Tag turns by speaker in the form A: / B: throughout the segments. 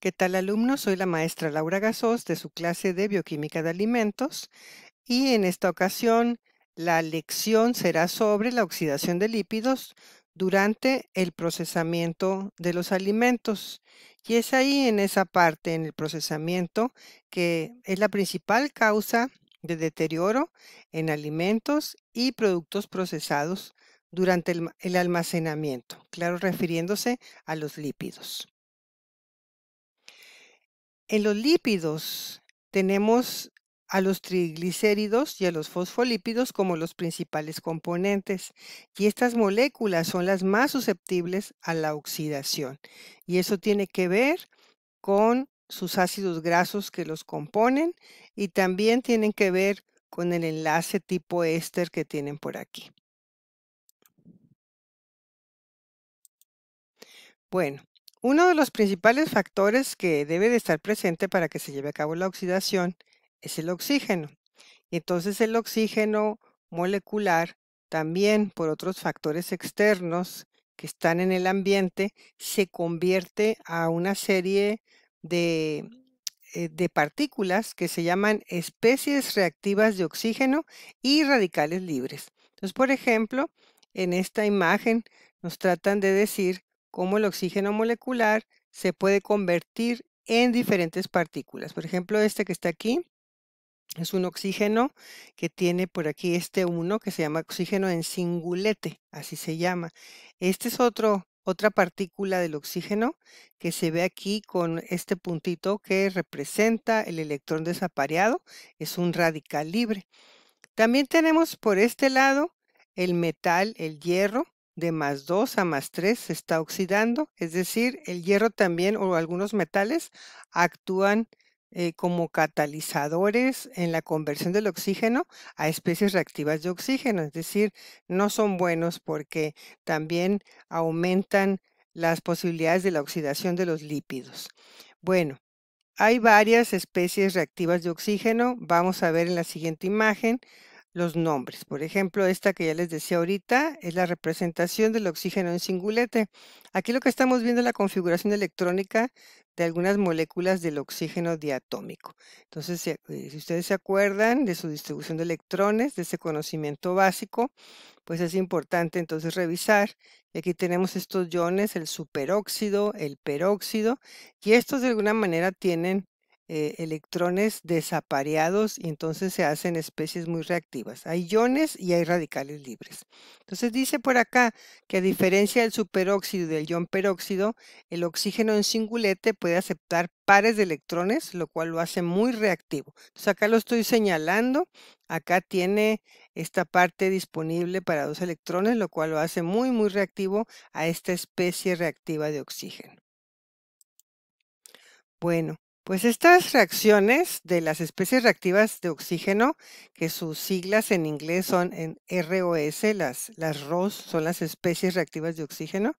A: ¿Qué tal alumnos? Soy la maestra Laura Gasos de su clase de Bioquímica de Alimentos y en esta ocasión la lección será sobre la oxidación de lípidos durante el procesamiento de los alimentos. Y es ahí en esa parte, en el procesamiento, que es la principal causa de deterioro en alimentos y productos procesados durante el, almacenamiento, claro, refiriéndose a los lípidos. En los lípidos tenemos a los triglicéridos y a los fosfolípidos como los principales componentes. Y estas moléculas son las más susceptibles a la oxidación. Y eso tiene que ver con sus ácidos grasos que los componen y también tienen que ver con el enlace tipo éster que tienen por aquí. Bueno, uno de los principales factores que debe de estar presente para que se lleve a cabo la oxidación es el oxígeno. Y entonces el oxígeno molecular también por otros factores externos que están en el ambiente se convierte a una serie de, eh, de partículas que se llaman especies reactivas de oxígeno y radicales libres. Entonces, por ejemplo, en esta imagen nos tratan de decir cómo el oxígeno molecular se puede convertir en diferentes partículas. Por ejemplo, este que está aquí es un oxígeno que tiene por aquí este uno que se llama oxígeno en singulete, así se llama. Este es otro otra partícula del oxígeno que se ve aquí con este puntito que representa el electrón desapareado, es un radical libre. También tenemos por este lado el metal, el hierro, de más 2 a más 3 se está oxidando, es decir, el hierro también o algunos metales actúan eh, como catalizadores en la conversión del oxígeno a especies reactivas de oxígeno, es decir, no son buenos porque también aumentan las posibilidades de la oxidación de los lípidos. Bueno, hay varias especies reactivas de oxígeno, vamos a ver en la siguiente imagen los nombres. Por ejemplo, esta que ya les decía ahorita es la representación del oxígeno en singulete. Aquí lo que estamos viendo es la configuración electrónica de algunas moléculas del oxígeno diatómico. Entonces, si, eh, si ustedes se acuerdan de su distribución de electrones, de ese conocimiento básico, pues es importante entonces revisar. Y aquí tenemos estos iones, el superóxido, el peróxido, y estos de alguna manera tienen eh, electrones desapareados y entonces se hacen especies muy reactivas. Hay iones y hay radicales libres. Entonces dice por acá que a diferencia del superóxido y del ion peróxido, el oxígeno en singulete puede aceptar pares de electrones, lo cual lo hace muy reactivo. Entonces acá lo estoy señalando, acá tiene esta parte disponible para dos electrones, lo cual lo hace muy muy reactivo a esta especie reactiva de oxígeno. Bueno, pues estas reacciones de las especies reactivas de oxígeno, que sus siglas en inglés son en ROS, las, las ROS son las especies reactivas de oxígeno.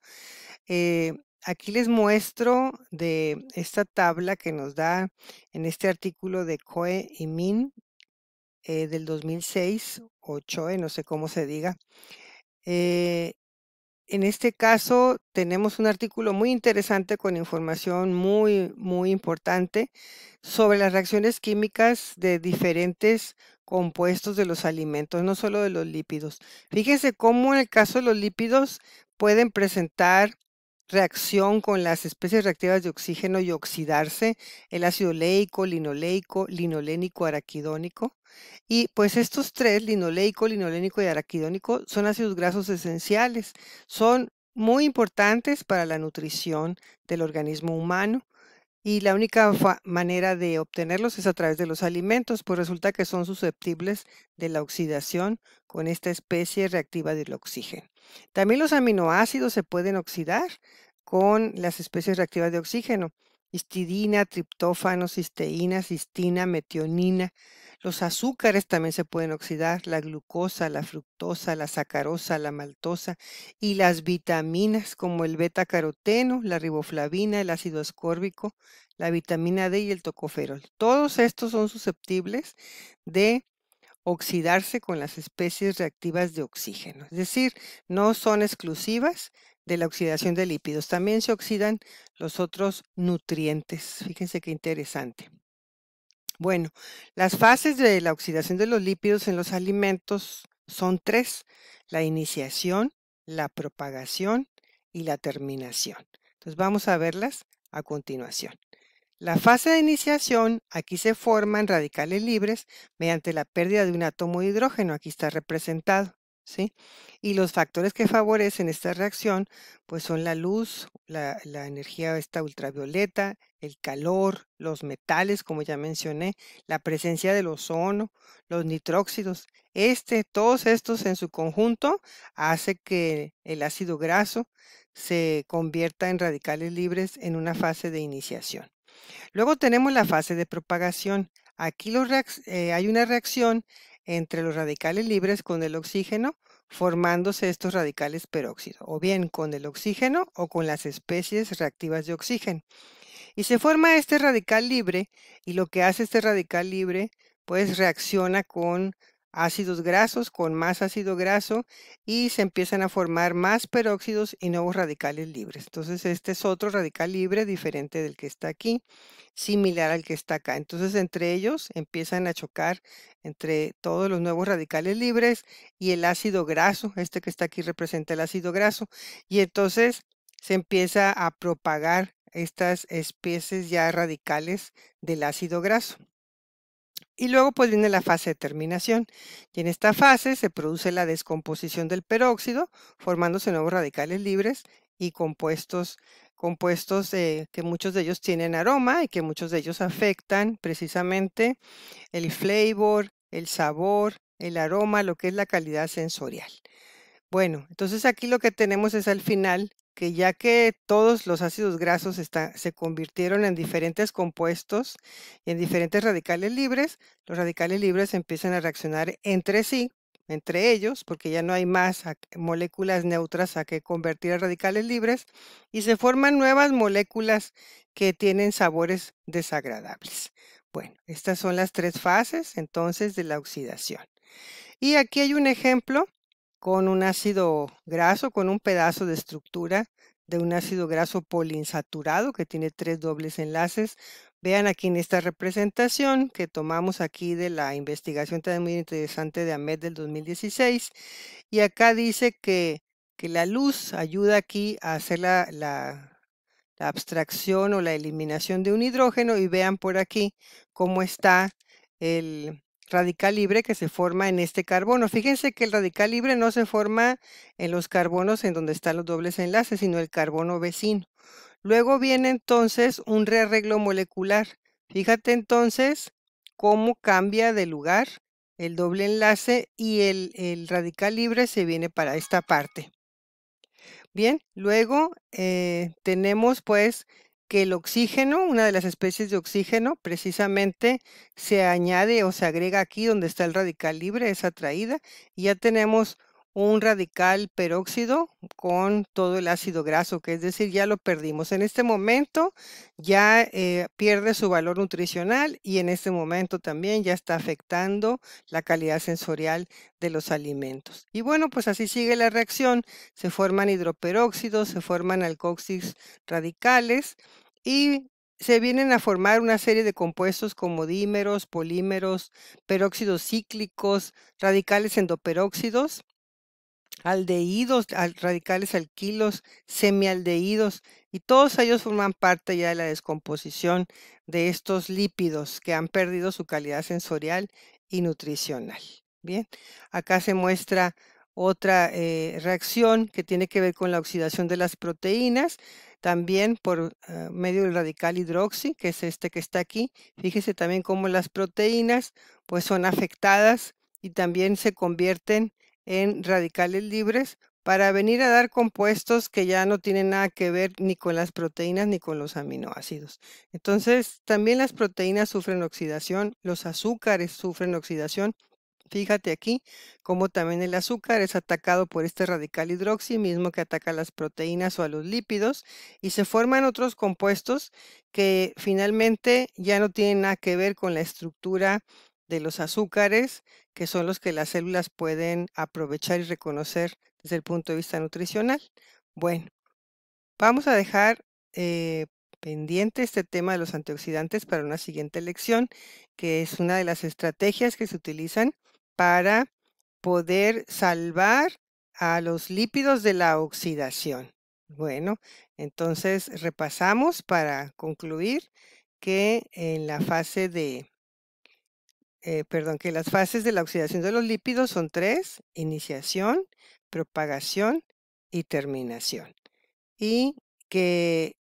A: Eh, aquí les muestro de esta tabla que nos da en este artículo de Coe y Min eh, del 2006, o no sé cómo se diga. Eh, en este caso tenemos un artículo muy interesante con información muy, muy importante sobre las reacciones químicas de diferentes compuestos de los alimentos, no solo de los lípidos. Fíjense cómo en el caso de los lípidos pueden presentar reacción con las especies reactivas de oxígeno y oxidarse, el ácido oleico, linoleico, linolénico, araquidónico. Y pues estos tres, linoleico, linolénico y araquidónico, son ácidos grasos esenciales. Son muy importantes para la nutrición del organismo humano. Y la única manera de obtenerlos es a través de los alimentos, pues resulta que son susceptibles de la oxidación con esta especie reactiva del oxígeno. También los aminoácidos se pueden oxidar con las especies reactivas de oxígeno, histidina, triptófano, cisteína, cistina, metionina. Los azúcares también se pueden oxidar, la glucosa, la fructosa, la sacarosa, la maltosa y las vitaminas como el beta caroteno, la riboflavina, el ácido escórbico, la vitamina D y el tocoferol. Todos estos son susceptibles de oxidarse con las especies reactivas de oxígeno. Es decir, no son exclusivas de la oxidación de lípidos, también se oxidan los otros nutrientes. Fíjense qué interesante. Bueno, las fases de la oxidación de los lípidos en los alimentos son tres, la iniciación, la propagación y la terminación. Entonces vamos a verlas a continuación. La fase de iniciación, aquí se forman radicales libres mediante la pérdida de un átomo de hidrógeno, aquí está representado. ¿Sí? Y los factores que favorecen esta reacción, pues son la luz, la, la, energía esta ultravioleta, el calor, los metales, como ya mencioné, la presencia del ozono, los nitróxidos. Este, todos estos en su conjunto hace que el ácido graso se convierta en radicales libres en una fase de iniciación. Luego tenemos la fase de propagación. Aquí eh, hay una reacción entre los radicales libres con el oxígeno, formándose estos radicales peróxido, o bien con el oxígeno o con las especies reactivas de oxígeno. Y se forma este radical libre, y lo que hace este radical libre, pues reacciona con ácidos grasos con más ácido graso y se empiezan a formar más peróxidos y nuevos radicales libres. Entonces este es otro radical libre diferente del que está aquí, similar al que está acá. Entonces entre ellos empiezan a chocar entre todos los nuevos radicales libres y el ácido graso, este que está aquí representa el ácido graso, y entonces se empieza a propagar estas especies ya radicales del ácido graso. Y luego pues viene la fase de terminación. Y en esta fase se produce la descomposición del peróxido, formándose nuevos radicales libres y compuestos, compuestos eh, que muchos de ellos tienen aroma y que muchos de ellos afectan precisamente el flavor, el sabor, el aroma, lo que es la calidad sensorial. Bueno, entonces aquí lo que tenemos es al final que ya que todos los ácidos grasos se convirtieron en diferentes compuestos y en diferentes radicales libres, los radicales libres empiezan a reaccionar entre sí, entre ellos, porque ya no hay más moléculas neutras a que convertir a radicales libres, y se forman nuevas moléculas que tienen sabores desagradables. Bueno, estas son las tres fases entonces de la oxidación. Y aquí hay un ejemplo con un ácido graso, con un pedazo de estructura de un ácido graso poliinsaturado que tiene tres dobles enlaces. Vean aquí en esta representación que tomamos aquí de la investigación también muy interesante de AMED del 2016. Y acá dice que, la luz ayuda aquí a hacer la, la, la abstracción o la eliminación de un hidrógeno y vean por aquí cómo está el, radical libre que se forma en este carbono. Fíjense que el radical libre no se forma en los carbonos en donde están los dobles enlaces, sino el carbono vecino. Luego viene entonces un rearreglo molecular. Fíjate entonces cómo cambia de lugar el doble enlace y el, radical libre se viene para esta parte. Bien, luego eh, tenemos pues que el oxígeno, una de las especies de oxígeno, precisamente se añade o se agrega aquí donde está el radical libre, es atraída, y ya tenemos un radical peróxido con todo el ácido graso, que es decir, ya lo perdimos. En este momento ya eh, pierde su valor nutricional y en este momento también ya está afectando la calidad sensorial de los alimentos. Y bueno, pues así sigue la reacción. Se forman hidroperóxidos, se forman alcoxis radicales y se vienen a formar una serie de compuestos como dímeros, polímeros, peróxidos cíclicos, radicales endoperóxidos, aldehídos, radicales alquilos, semialdehídos, y todos ellos forman parte ya de la descomposición de estos lípidos que han perdido su calidad sensorial y nutricional. Bien, acá se muestra otra eh, reacción que tiene que ver con la oxidación de las proteínas. También por ah, medio del radical hidroxi, que es este que está aquí. Fíjese también cómo las proteínas pues son afectadas y también se convierten en radicales libres para venir a dar compuestos que ya no tienen nada que ver ni con las proteínas ni con los aminoácidos. Entonces, también las proteínas sufren oxidación, los azúcares sufren oxidación Fíjate aquí cómo también el azúcar es atacado por este radical hidroxi mismo que ataca a las proteínas o a los lípidos y se forman otros compuestos que finalmente ya no tienen nada que ver con la estructura de los azúcares, que son los que las células pueden aprovechar y reconocer desde el punto de vista nutricional. Bueno, vamos a dejar eh, pendiente este tema de los antioxidantes para una siguiente lección, que es una de las estrategias que se utilizan para poder salvar a los lípidos de la oxidación. Bueno, entonces repasamos para concluir que en la fase de, eh, perdón, que las fases de la oxidación de los lípidos son tres, iniciación, propagación y terminación. Y que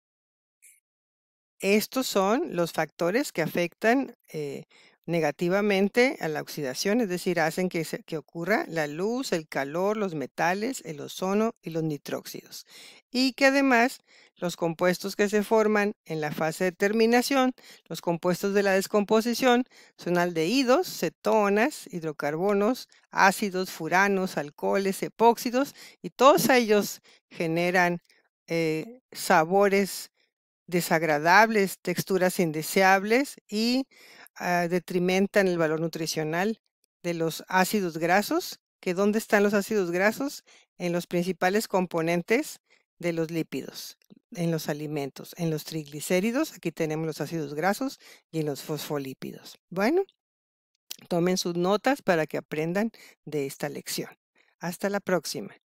A: estos son los factores que afectan eh, negativamente a la oxidación, es decir, hacen que, ocurra la luz, el calor, los metales, el ozono y los nitróxidos. Y que además los compuestos que se forman en la fase de terminación, los compuestos de la descomposición, son aldehídos, cetonas, hidrocarbonos, ácidos, furanos, alcoholes, epóxidos, y todos ellos generan eh, sabores desagradables, texturas indeseables y Ah, detrimentan el valor nutricional de los ácidos grasos, que dónde están los ácidos grasos en los principales componentes de los lípidos, en los alimentos, en los triglicéridos, aquí tenemos los ácidos grasos y en los fosfolípidos. Bueno, tomen sus notas para que aprendan de esta lección. Hasta la próxima.